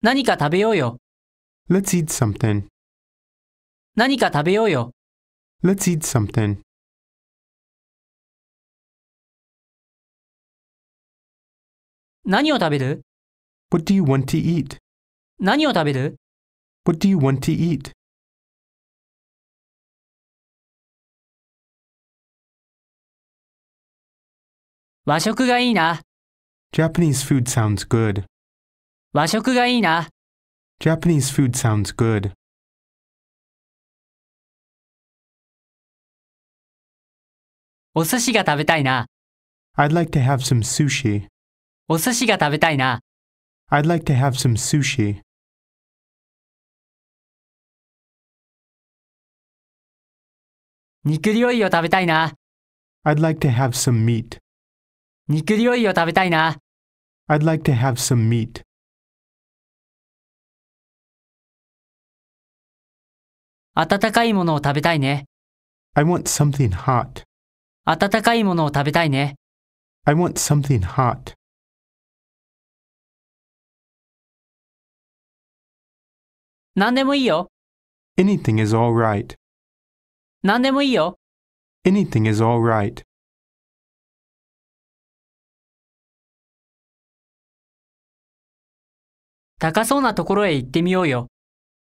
何か食べようよ。Let's eat something. 何か食べようよ。Let's eat something. 何を食べる What do you want to eat? 何を食べる What do you want to eat? What do 和食がいいな。Japanese food sounds good. 和食がいいな。Japanese food sounds good. i would like to have some sushi. お寿司が食べたいな。I'd like to have some sushi. i would like to have some meat. i would like to have some meat. 温かいものを食べたいね。I want something hot. 温かいものを食べたいね。I want something hot. 何でもいいよ。Anything is alright. 何でもいいよ。Anything is alright. 高そうなところへ行ってみようよ。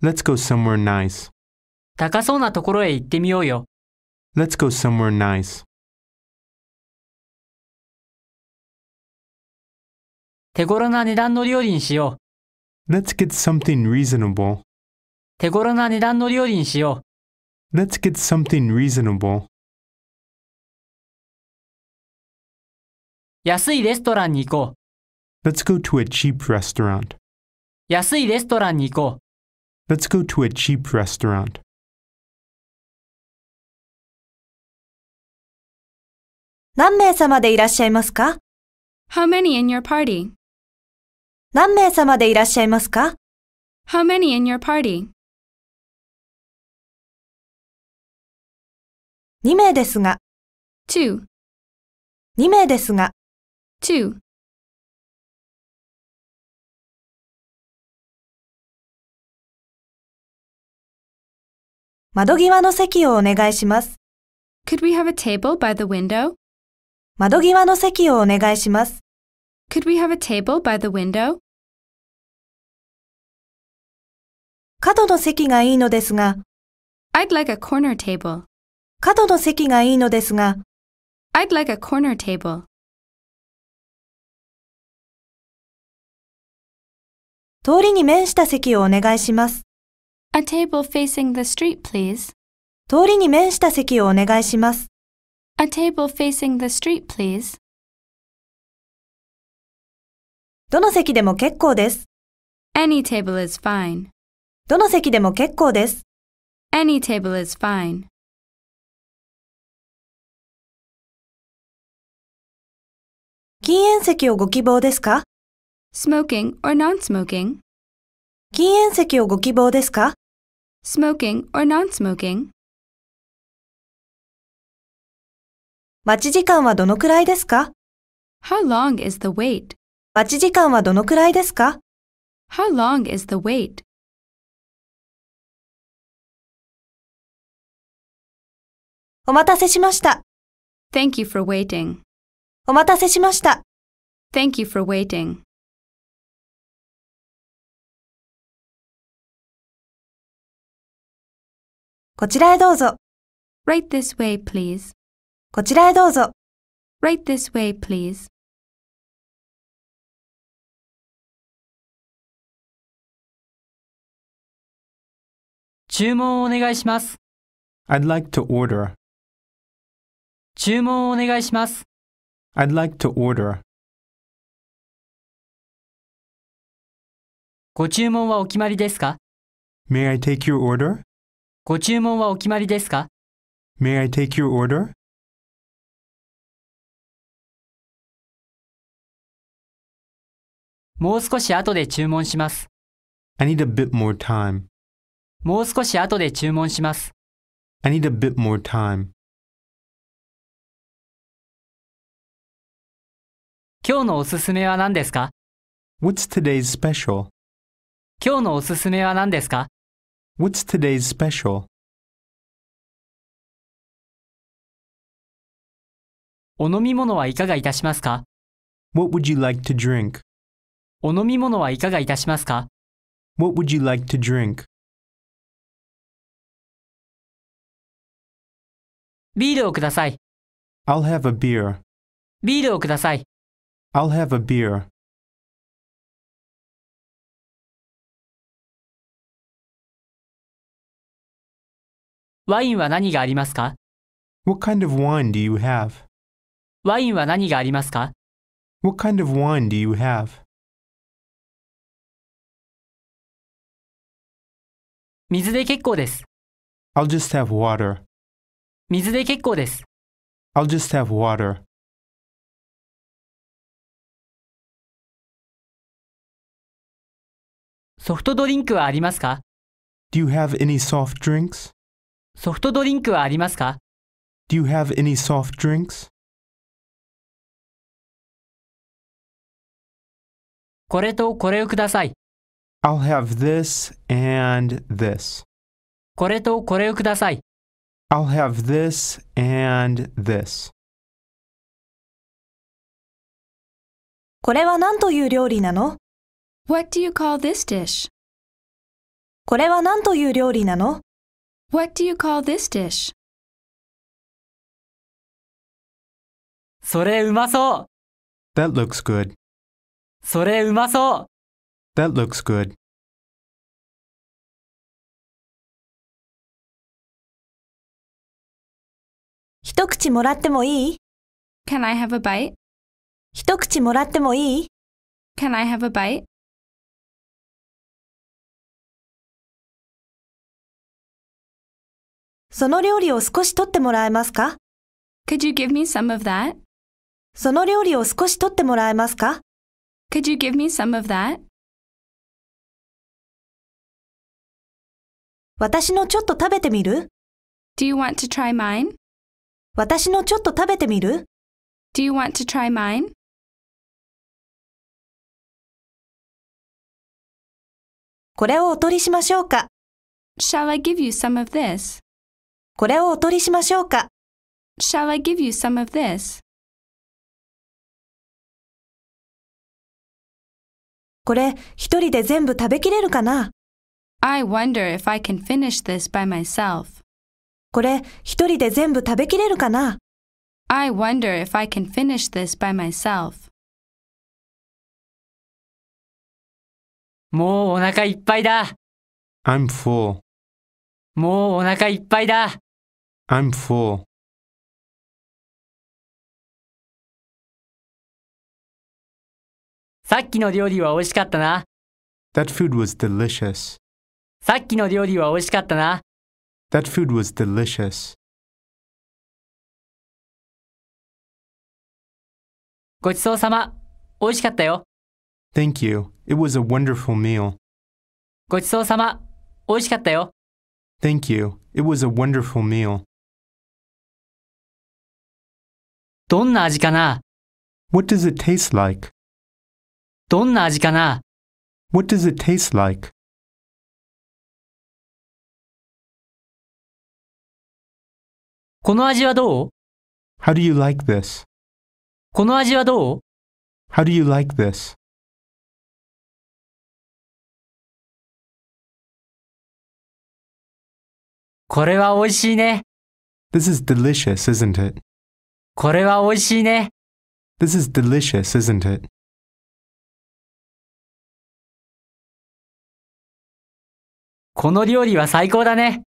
Let's go somewhere nice. 高そうなところへ行ってみようよ。Let's go somewhere nice. 手頃な値段の料理にしよう。Let's get something reasonable. 手頃な値段の料理にしよう。Let's get something reasonable. 安いレストランに行こう。Let's go to a cheap restaurant. 安いレストランに行こう。Let's go to a cheap restaurant. 何名様でいらっしゃいますか ?How many in your party? 何名様でいらっしゃいますか ?How many in your party? 2名ですが、2, 2名ですが、2. 窓際の席をお願いします。Could we have a table by the window? 窓際の席をお願いします。Could we have a table by the window? 角の席がいいのですが、I'd like a corner table. 角の席がいいのですが、I'd like a corner table. 通りに面した席をお願いします。A table facing the street, please. 通りに面した席をお願いします。A table facing the street, please. どの席でも結構です。Any table is fine. どの席でも結構です。Any table is fine. Smoking or non smoking? 禁煙席をご希望ですか Smoking or non smoking? 待ち時間はどのくらいですか ?How long is the wait? 待ち時間はどのくらいですか ?How long is the wait? お待たせしました。Thank you for waiting. お待たせしました。Thank you for waiting. こちらへどうぞ。Right this way, please. こちらへどうぞ。Right this way, please. 注文をお願いします。I'd like to order. 注文をお願いします。I'd like to order. ご注文はお決まりですか ?May I take your order? ご注文はお決まりですか ?May I take your order? もう少し後で注文します。I need a bit more time. もう少し後で注文します。I need a bit more time. 今日のおすすめは何ですか ?What's today's special? 今日のおすすめは何ですか ?What's today's special? お飲み物はいかがいたしますか ?What would you like to drink? お飲み物はいかがいたしますか ?What would you like to drink? ビールをください。I'll have a beer. ビールをください。I'll have a beer. ワインは何がありますか ?What kind of wine do you have? ワインは何がありますか ?What kind of wine do you have? 水で結構です。I'll just have water. 水で結構です。I'll just have water. ソフトドリンクはありますか ?Do you have any soft drinks? ソフトドリンクはありますか ?Do you have any soft drinks? これとこれをください。I'll have this and this. これとこれをください。I'll have this and this. これは何という料理なの ?What do you call this dish? これは何という料理なの ?What do you call this dish? それうまそう That looks good. それうまそう that looks good. Can I have a bite? Can I have a bite? Could you give me some of that? その料理を少し取ってもらえますか Could you give me some of that? 私のちょっと食べてみる ?Do you want to try mine? 私のちょっと食べてみる ?Do you want to try mine? これをお取りしましょうか ?Shall I give you some of this? これをお取りしましょうか ?Shall I give you some of this? これ、一人で全部食べきれるかな I wonder if I can finish this by myself. これ、一人で全部食べきれるかな ?I wonder if I can finish this by myself. もうお腹いっぱいだ。I'm full. もうお腹いっぱいだ。I'm full. さっきの料理は美味しかったな。That food was delicious. さっきの料理は美味しかったな。That food was delicious. ごちそうさま。美味しかったよ。Thank you. It was a wonderful meal. ごちそうさま。美味しかったよ。Thank you. It was a wonderful meal. どんな味かな ?What does it taste like? どんな味かな ?What does it taste like? この味はどう ?How do you like this? この味はどう ?How do you like this? これは美味しいね。This is delicious, isn't it? これは美味しいね。This is delicious, isn't it? この料理は最高だね。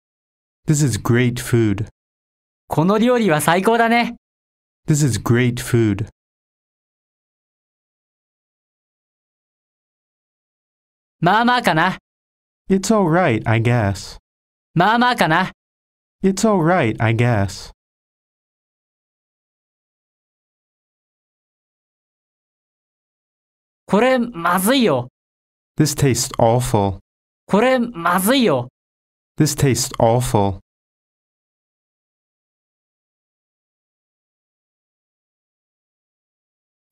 This is great food. この料理は最高だね。This is great food. まあまあかな。It's alright, I guess. まあまあかな。It's alright, I guess. これまずいよ。This tastes awful. これまずいよ。This tastes awful.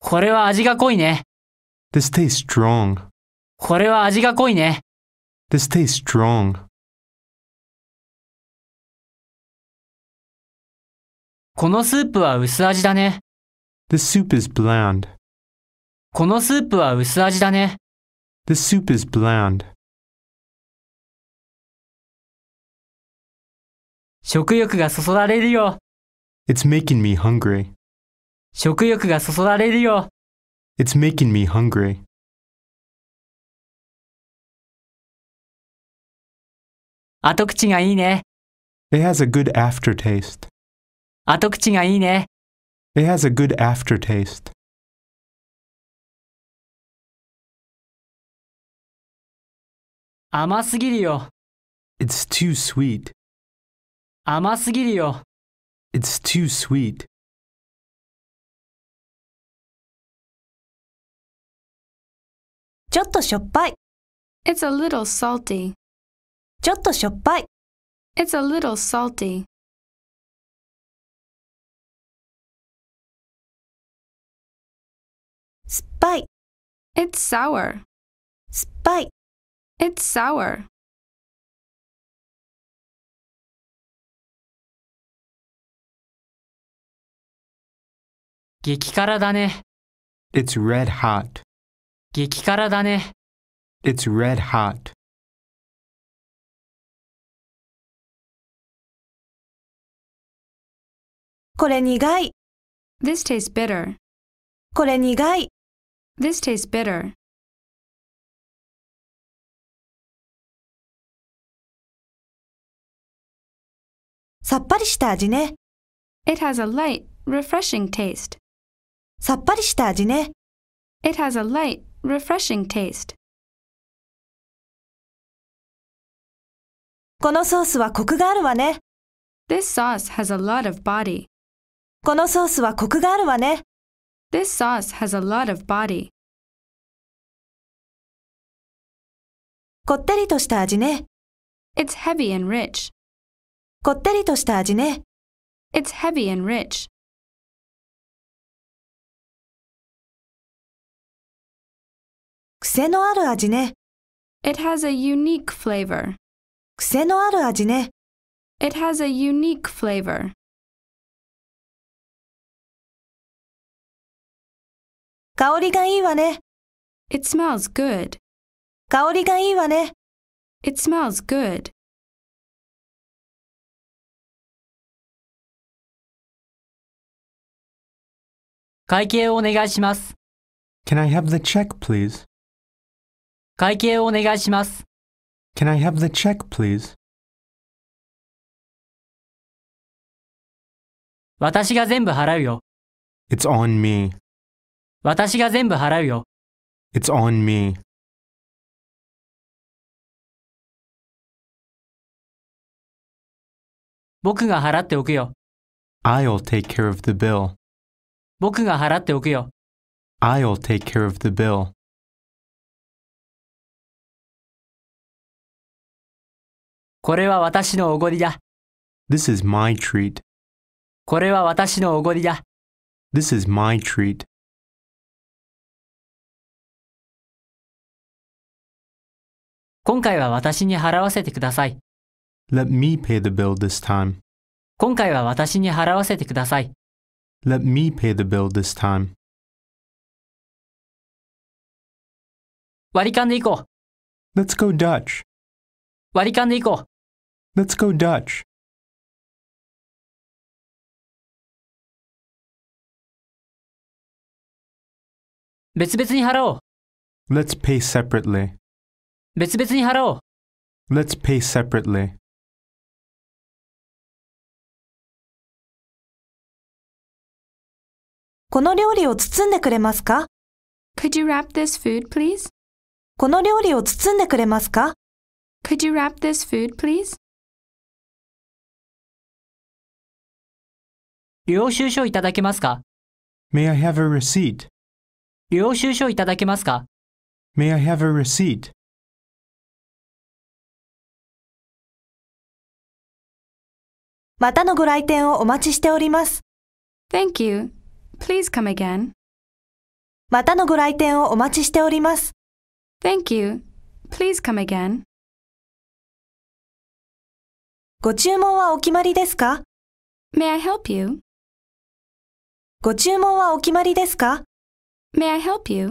これは味が濃いね。This tastes strong. これは味が濃いね。This tastes strong. このスープは薄味だね。This o u p is bland. このスープは薄味だね。t h e soup is bland. 食欲がそそられるよ。It's making me hungry. 食欲がそそられるよ。It's making me hungry. あと口がいいね。It has a good aftertaste. あと口がいいね。It has a good aftertaste. 甘すぎるよ。It's too sweet. 甘すぎるよ。It's too sweet. ちょっとしょっぱい。It's a little salty. ちょっとしょっぱい。It's a little salty. 酸っぱい。It's sour. 酸っぱい。It's sour. 激辛だね。It's red hot. 激辛だね。It's red hot. これ苦い。This tastes bitter. これ苦い。This tastes bitter. さっぱりした味ね。It has a light, refreshing taste. さっぱりした味ね。It has a light, refreshing taste. このソースはコクがあるわね。This sauce has a lot of body. このソースはコクがあるわね。This sauce has a lot of body. こってりとした味ね。It's heavy and rich. こってりとした味ね。It's heavy and rich. 癖のある味ね。It has a unique flavor. 癖のある味ね。It has a unique flavor. It smells good. It smells good. Can I have the check, please? 会計をお願いします。Can I have the check, please? 私が全部払うよ。It's on me. 私が全部払うよ。It's on me. 僕が払っておくよ。I'll take care of the bill. 僕が払っておくよ。I'll take care of the bill. これは私のおごりだ。This is my treat. これは私のおごりだ。This is my treat. 今回は私に払わせてください。Let me pay the bill this time. 今回は私に払わせてください。Let me pay the bill this time. 割り勘で行こ Let's go Dutch. 割り勘で行こ Let's go Dutch. 別々に払おう。Let's pay separately. 別々に払おう。Let's pay separately. Could you wrap this food, please? この料理を包んでくれますか Could you wrap this food, please? 領収書いただけますか ?May I have a receipt? 領収書いただけますか ?May I have a receipt? またのご来店をお待ちしております。Thank you. Please come again. またのご来店をお待ちしております。Thank you. Please come again. ご注文はお決まりですか May I help you? ご注文はお決まりですか ?May I help you?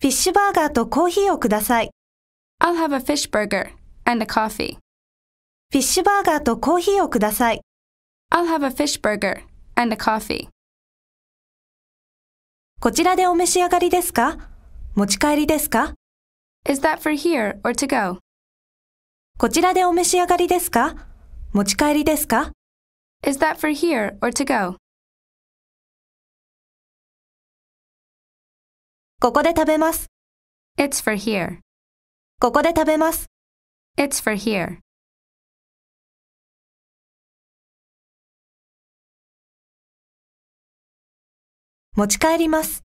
フィッシュバーガーとコーヒーをください。I'll have a fish burger and a coffee. フィッシュバーガーとコーヒーをください。I'll have a fish burger and a coffee. こちらでお召し上がりですか持ち帰りですか Is that for here or to go? こちらでお召し上がりですか持ち帰りですか Is that for here or to go? ここで食べます。It's for here. ここで食べます。It's for here. It's to go. 持ち帰ります。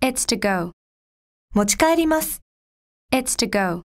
It's to go.